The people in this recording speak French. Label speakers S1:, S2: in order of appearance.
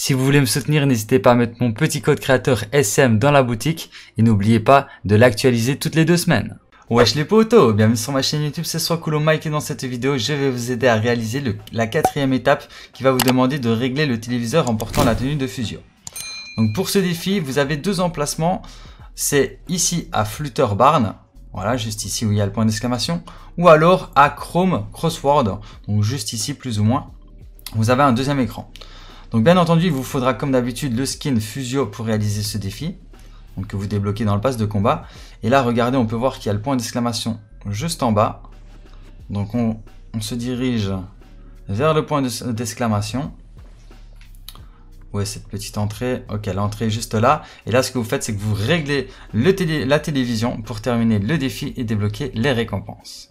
S1: Si vous voulez me soutenir, n'hésitez pas à mettre mon petit code créateur SM dans la boutique et n'oubliez pas de l'actualiser toutes les deux semaines. Wesh les potos, bienvenue sur ma chaîne YouTube, c'est soit Mike et dans cette vidéo je vais vous aider à réaliser la quatrième étape qui va vous demander de régler le téléviseur en portant la tenue de fusion. Donc pour ce défi, vous avez deux emplacements, c'est ici à Flutter Barn, voilà juste ici où il y a le point d'exclamation, ou alors à Chrome Crossword, donc juste ici plus ou moins, vous avez un deuxième écran. Donc bien entendu, il vous faudra comme d'habitude le skin Fusio pour réaliser ce défi, donc que vous débloquez dans le pass de combat. Et là, regardez, on peut voir qu'il y a le point d'exclamation juste en bas. Donc on, se dirige vers le point d'exclamation. est cette petite entrée. Ok, l'entrée est juste là. Et là, ce que vous faites, c'est que vous réglez la télévision pour terminer le défi et débloquer les récompenses.